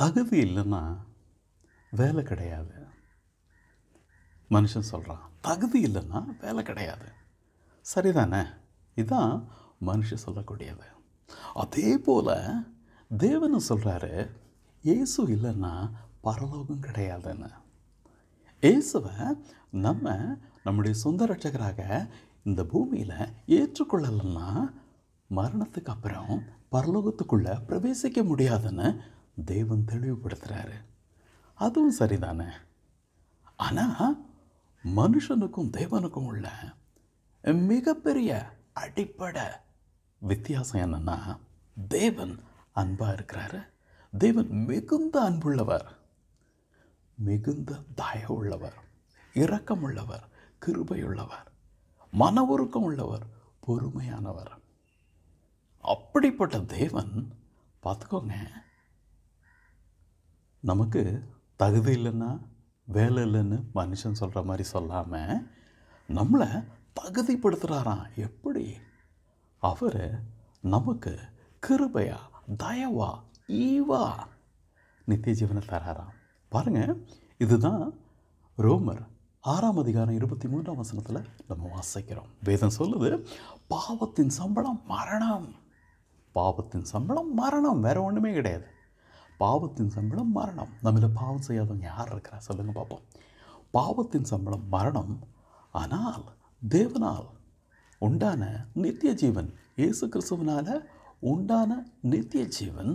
தகுதி இல்லைன்னா வேலை கிடையாது மனுஷன் சொல்கிறான் தகுதி இல்லைன்னா வேலை கிடையாது சரிதானே இதுதான் மனுஷன் சொல்லக்கூடியது அதே போல் தேவனும் சொல்கிறாரு இயேசு இல்லைன்னா பரலோகம் கிடையாதுன்னு இயேசுவை நம்ம நம்முடைய சொந்த ரட்சகராக இந்த பூமியில் ஏற்றுக்கொள்ளலைன்னா மரணத்துக்கு அப்புறம் பரலோகத்துக்குள்ளே பிரவேசிக்க முடியாதுன்னு தேவன் தெளிவுபடுத்துகிறாரு அதுவும் சரிதானே ஆனால் மனுஷனுக்கும் தேவனுக்கும் உள்ள மிகப்பெரிய அடிப்படை வித்தியாசம் என்னென்னா தேவன் அன்பாக இருக்கிறாரு தேவன் மிகுந்த அன்புள்ளவர் மிகுந்த தாய உள்ளவர் இரக்கம் உள்ளவர் கிருபையுள்ளவர் மன உருக்கம் உள்ளவர் பொறுமையானவர் அப்படிப்பட்ட தேவன் பார்த்துக்கோங்க நமக்கு தகுதி இல்லைன்னா வேலை இல்லைன்னு மனுஷன் சொல்கிற மாதிரி சொல்லாமல் நம்மளை தகுதிப்படுத்துகிறாராம் எப்படி அவர் நமக்கு கிருபையா தயவா ஈவா நித்திய ஜீவனை தராராம் பாருங்கள் இதுதான் ரோமர் ஆறாம் அதிகாரம் இருபத்தி மூன்றாம் வசனத்தில் நம்ம வாசிக்கிறோம் வேதம் சொல்லுது பாவத்தின் சம்பளம் மரணம் பாவத்தின் சம்பளம் மரணம் வேறு ஒன்றுமே கிடையாது பாவத்தின் சம்பளம் மரணம் நம்மள பாவம் செய்யாதவங்க யார் இருக்கிறா சொல்லுங்கள் பார்ப்போம் பாவத்தின் சம்பளம் மரணம் ஆனால் தேவனால் உண்டான நித்திய ஜீவன் இயேசு கிறிஸ்துவனால் உண்டான நித்திய ஜீவன்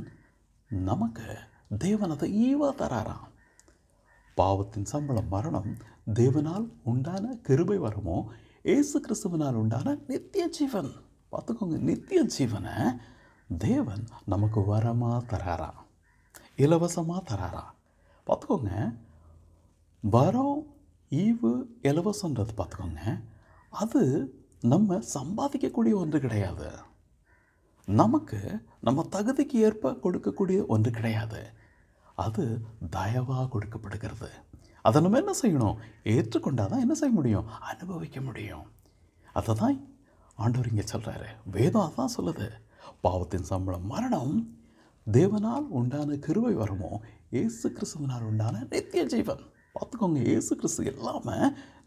நமக்கு தேவன் அதை ஈவா தராராம் பாவத்தின் சம்பளம் மரணம் தேவனால் உண்டான கிருபை வரமோ ஏசு கிறிஸ்துவனால் உண்டான நித்திய ஜீவன் பார்த்துக்கோங்க நித்திய ஜீவனை தேவன் நமக்கு வரமாக தராராம் இலவசமாக தராரா பார்த்துக்கோங்க வரம் ஈவு இலவசன்றது பார்த்துக்கோங்க அது நம்ம சம்பாதிக்கக்கூடிய ஒன்று கிடையாது நமக்கு நம்ம தகுதிக்கு ஏற்ப கொடுக்கக்கூடிய ஒன்று கிடையாது அது தயவாக கொடுக்கப்படுகிறது அதை நம்ம என்ன செய்யணும் ஏற்றுக்கொண்டால் தான் என்ன செய்ய முடியும் அனுபவிக்க முடியும் அதை தான் ஆண்டவர் இங்கே சொல்கிறாரு வேதம் அதான் சொல்லுது பாவத்தின் சம்பளம் மரணம் தேவனால் உண்டான கிருவை வரமோ ஏசு கிறிஸ்துவனால் உண்டான நித்திய ஜீவன் பார்த்துக்கோங்க ஏசு கிறிஸ்து இல்லாமல்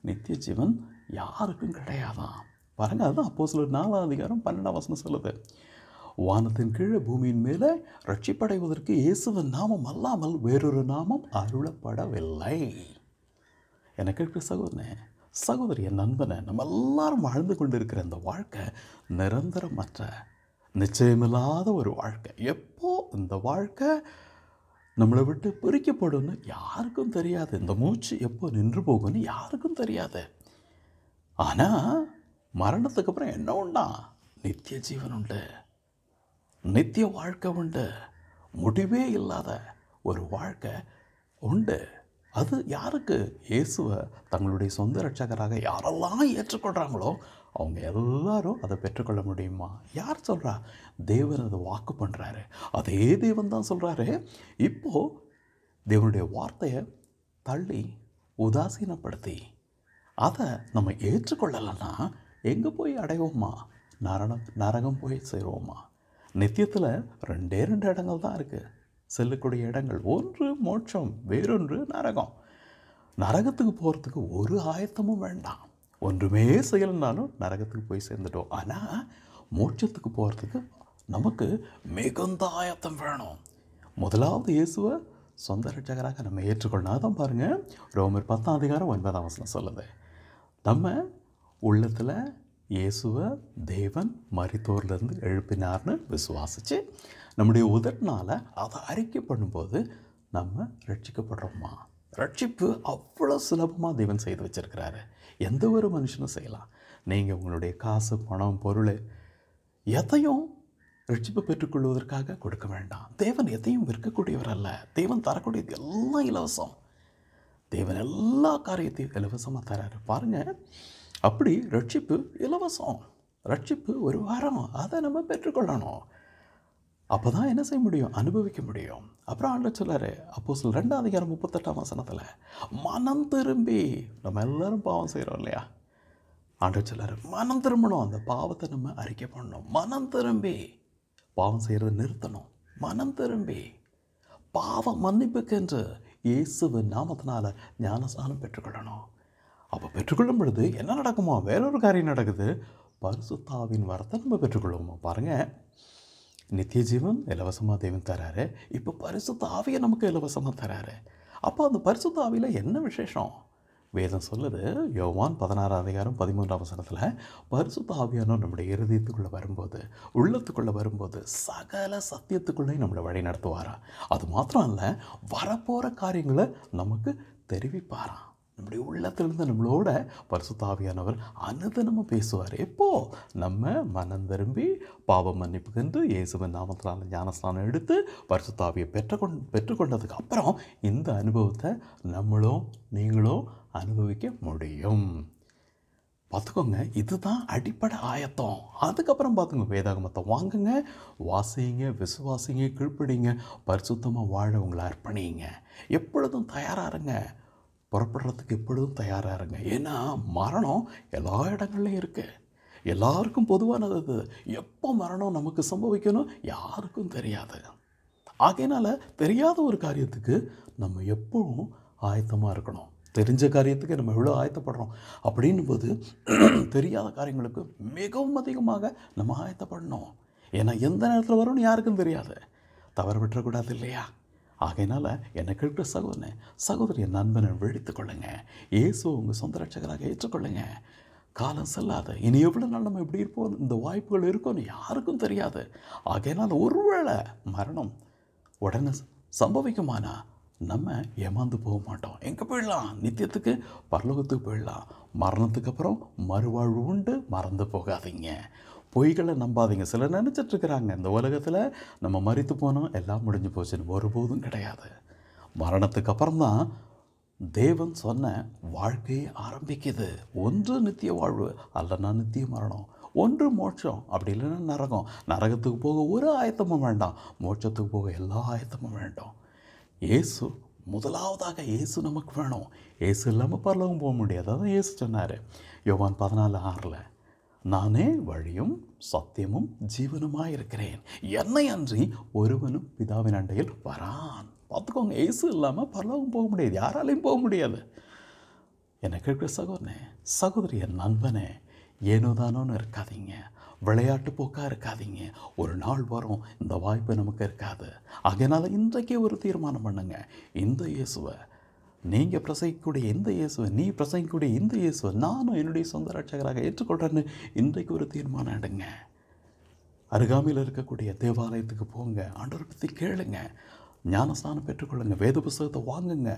நித்திய ஜீவன் யாருக்கும் கிடையாதான் பாருங்கள் அதுதான் அப்போ சில நாலாம் அதிகாரம் பன்னெண்டாம் வசனம் சொல்லுது வானத்தின் கீழே பூமியின் மேலே ரட்சிப்படைவதற்கு இயேசுவின் நாமம் அல்லாமல் வேறொரு நாமம் அருளப்படவில்லை எனக்கு கேட்கிற சகோதரனே சகோதரி என் நண்பனை நம்ம எல்லாரும் வாழ்ந்து கொண்டிருக்கிற இந்த வாழ்க்கை நிரந்தரமற்ற நிச்சயமில்லாத ஒரு வாழ்க்கை எப்போ இந்த வாழ்க்கை நம்மளை விட்டு பிரிக்கப்படும்னு யாருக்கும் தெரியாது இந்த மூச்சு எப்போ நின்று போகும்னு யாருக்கும் தெரியாது ஆனால் மரணத்துக்கு அப்புறம் என்ன உண்டா நித்திய ஜீவன் உண்டு நித்திய வாழ்க்கை உண்டு முடிவே இல்லாத ஒரு வாழ்க்கை உண்டு அது யாருக்கு இயேசுவை தங்களுடைய சொந்த ரட்சகராக யாரெல்லாம் ஏற்றுக்கொள்கிறாங்களோ அவங்க எல்லாரும் அதை பெற்றுக்கொள்ள முடியுமா யார் சொல்கிறா தேவன் அதை வாக்கு பண்ணுறாரு அதே தேவன் தான் சொல்கிறாரு இப்போது தேவனுடைய வார்த்தையை தள்ளி உதாசீனப்படுத்தி அதை நம்ம ஏற்றுக்கொள்ளலைன்னா எங்கே போய் அடைவோமா நரணம் நரகம் போய் சேருவோமா நித்தியத்தில் ரெண்டே ரெண்டு இடங்கள் தான் இருக்குது செல்லக்கூடிய இடங்கள் ஒன்று மோட்சம் வேறொன்று நரகம் நரகத்துக்கு போகிறதுக்கு ஒரு ஆயத்தமும் வேண்டாம் ஒன்றுமே செய்யலைனாலும் நரகத்துக்கு போய் சேர்ந்துட்டோம் ஆனால் மோட்சத்துக்கு போகிறதுக்கு நமக்கு மிகுந்த ஆயத்தம் வேணும் முதலாவது இயேசுவை சொந்த ரட்சகராக நம்ம ஏற்றுக்கொள்ளணும் தான் பாருங்கள் ரோமர் பத்தாம் அதிகாரம் ஒன்பதாம் வசனம் சொல்லுது நம்ம உள்ளத்தில் இயேசுவை தேவன் மரித்தோர்லேருந்து எழுப்பினார்னு விசுவாசித்து நம்முடைய உதட்டினால் அதை அறிக்கை பண்ணும்போது நம்ம ரட்சிக்கப்படுறோமா ரட்சிப்பு அவ்வளோ சுலபமாக தேவன் செய்து வச்சுருக்கிறாரு எந்த ஒரு மனுஷனும் செய்யலாம் நீங்கள் உங்களுடைய காசு பணம் பொருள் எதையும் ரட்சிப்பு பெற்றுக்கொள்வதற்காக கொடுக்க வேண்டாம் தேவன் எதையும் விற்கக்கூடியவர் அல்ல தேவன் தரக்கூடியது எல்லாம் இலவசம் தேவன் எல்லா காரியத்தையும் இலவசமாக தராரு பாருங்கள் அப்படி ரட்சிப்பு இலவசம் ரட்சிப்பு ஒரு வாரம் அதை நம்ம பெற்றுக்கொள்ளணும் அப்போ தான் என்ன செய்ய முடியும் அனுபவிக்க முடியும் அப்புறம் ஆண்டு சொல்லார் அப்போ சொல் ரெண்டாவது அதிகாரம் முப்பத்தெட்டாம் வசனத்தில் மனம் திரும்பி நம்ம எல்லோரும் பாவம் செய்கிறோம் இல்லையா ஆண்டு சொல்லார் மனம் திரும்பணும் அந்த பாவத்தை நம்ம அறிக்கை பண்ணணும் மனம் திரும்பி பாவம் செய்கிறத நிறுத்தணும் மனம் திரும்பி மன்னிப்புக்கு மன்னிப்புக்கென்று இயேசுவின் நாமத்தினால் ஞானஸ்தானம் பெற்றுக்கொள்ளணும் அப்போ பெற்றுக்கொள்ளும் பொழுது என்ன நடக்குமா வேறொரு காரியம் நடக்குது பரிசுத்தாவின் வரத்தை நம்ம பெற்றுக்கொள்ளுவோமா பாருங்கள் நித்திய ஜீவன் இலவசமாக தேவன் தராரு இப்போ பரிசுத்த ஆவியை நமக்கு இலவசமாக தராரு அப்போ அந்த பரிசுத்த ஆவியில் என்ன விசேஷம் வேதம் சொல்லுது யோவான் பதினாறு அதிகாரம் பதிமூன்று அவசரத்தில் பரிசுத்த ஆவியானோ நம்முடைய இருதயத்துக்குள்ளே வரும்போது உள்ளத்துக்குள்ளே வரும்போது சகல சத்தியத்துக்குள்ளேயும் நம்மளை வழி நடத்துவாராம் அது மாத்திரம் இல்லை வரப்போகிற காரியங்களை நமக்கு தெரிவிப்பாராம் நம்முடைய உள்ளத்திலிருந்து நம்மளோட பரிசுத்தாவியானவர் அனுதினமும் பேசுவார் எப்போ நம்ம மனம் திரும்பி பாவம் கண்டு இயேசுவின் நாமத்தினால ஞானஸ்தானம் எடுத்து பரிசுத்தாவியை பெற்றுக்கொண் பெற்றுக்கொண்டதுக்கு அப்புறம் இந்த அனுபவத்தை நம்மளும் நீங்களும் அனுபவிக்க முடியும் பார்த்துக்கோங்க இதுதான் அடிப்படை ஆயத்தம் அதுக்கப்புறம் பார்த்துங்க வேதாகமத்தை வாங்குங்க வாசிங்க விசுவாசிங்க கீழ்ப்படிங்க பரிசுத்தமாக வாழ உங்களை அர்ப்பணிங்க எப்பொழுதும் தயாராக இருங்க புறப்படுறதுக்கு எப்பொழுதும் தயாராக இருங்க ஏன்னா மரணம் எல்லா இடங்கள்லையும் இருக்குது எல்லாருக்கும் பொதுவானது அது எப்போ மரணம் நமக்கு சம்பவிக்கணும் யாருக்கும் தெரியாது ஆகையினால் தெரியாத ஒரு காரியத்துக்கு நம்ம எப்பவும் ஆயத்தமாக இருக்கணும் தெரிஞ்ச காரியத்துக்கு நம்ம எவ்வளோ ஆயத்தப்படுறோம் அப்படின் போது தெரியாத காரியங்களுக்கு மிகவும் அதிகமாக நம்ம ஆயத்தப்படணும் ஏன்னா எந்த நேரத்தில் வரும்னு யாருக்கும் தெரியாது தவறு விட்டுறக்கூடாது இல்லையா ஆகையினால் என்னை கேட்கிற சகோதரன் சகோதரிய நண்பனை வெடித்து கொள்ளுங்க இயேசு உங்கள் சொந்த ரட்சகராக ஏற்றுக்கொள்ளுங்க காலம் செல்லாது இனி எவ்வளோ நாள் நம்ம எப்படி இருப்போம் இந்த வாய்ப்புகள் இருக்கும்னு யாருக்கும் தெரியாது ஆகையினால் ஒருவேளை மரணம் உடனே சம்பவிக்குமானா நம்ம ஏமாந்து போக மாட்டோம் எங்கே போயிடலாம் நித்தியத்துக்கு பரலோகத்துக்கு போயிடலாம் மரணத்துக்கு அப்புறம் மறுவாழ்வு உண்டு மறந்து போகாதீங்க பொய்களை நம்பாதீங்க சிலர் நினச்சிட்ருக்கிறாங்க இந்த உலகத்தில் நம்ம மறித்து போனோம் எல்லாம் முடிஞ்சு போச்சுன்னு ஒருபோதும் கிடையாது மரணத்துக்கு அப்புறம்தான் தேவன் சொன்ன வாழ்க்கையை ஆரம்பிக்குது ஒன்று நித்திய வாழ்வு அல்லனா நித்திய மரணம் ஒன்று மோட்சம் அப்படி இல்லைன்னா நரகம் நரகத்துக்கு போக ஒரு ஆயத்தமும் வேண்டாம் மோட்சத்துக்கு போக எல்லா ஆயத்தமும் வேண்டாம் ஏசு முதலாவதாக இயேசு நமக்கு வேணும் ஏசு இல்லாமல் பரலவும் போக முடியாது அதான் ஏசு சொன்னார் யோவான் பதினாலு ஆறில் நானே வழியும் சத்தியமும் ஜீவனுமாயிருக்கிறேன் என்னை அன்றி ஒருவனும் பிதாவின் அண்டையில் வரான் பார்த்துக்கோங்க ஏசு இல்லாமல் பரலோகம் போக முடியாது யாராலையும் போக முடியாது என்னை கேட்குற சகோதரனே சகோதரிய நண்பனே ஏனோதானோன்னு இருக்காதீங்க விளையாட்டு போக்காக இருக்காதீங்க ஒரு நாள் வரும் இந்த வாய்ப்பு நமக்கு இருக்காது அதனால் இன்றைக்கே ஒரு தீர்மானம் பண்ணுங்க இந்த இயேசுவை நீங்கள் பிரசங்கிக்கூடிய இந்த இயேசுவை நீ பிரசங்கிக்கூடிய இந்த இயேசுவை நானும் என்னுடைய சொந்த ரட்சகராக ஏற்றுக்கொள்கிறேன்னு இன்றைக்கு ஒரு தீர்மானம் எடுங்க அருகாமையில் இருக்கக்கூடிய தேவாலயத்துக்கு போங்க ஆண்டவரை பற்றி கேளுங்க ஞானஸ்தானம் பெற்றுக்கொள்ளுங்க வேத புஸ்தகத்தை வாங்குங்க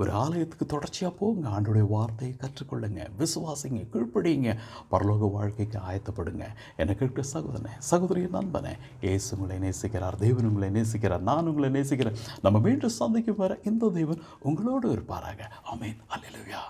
ஒரு ஆலயத்துக்கு தொடர்ச்சியாக போங்க ஆண்டுடைய வார்த்தையை கற்றுக்கொள்ளுங்க விசுவாசிங்க கீழ்ப்படியுங்க பரலோக வாழ்க்கைக்கு ஆயத்தப்படுங்க எனக்கு சகோதரனே சகோதரிய நண்பனே ஏசு உங்களை நேசிக்கிறார் தேவன் உங்களை நேசிக்கிறார் நான் உங்களை நேசிக்கிறேன் நம்ம மீண்டும் சந்திக்கும் வர இந்த தேவன் உங்களோடு இருப்பாராக அமேன் அல்லா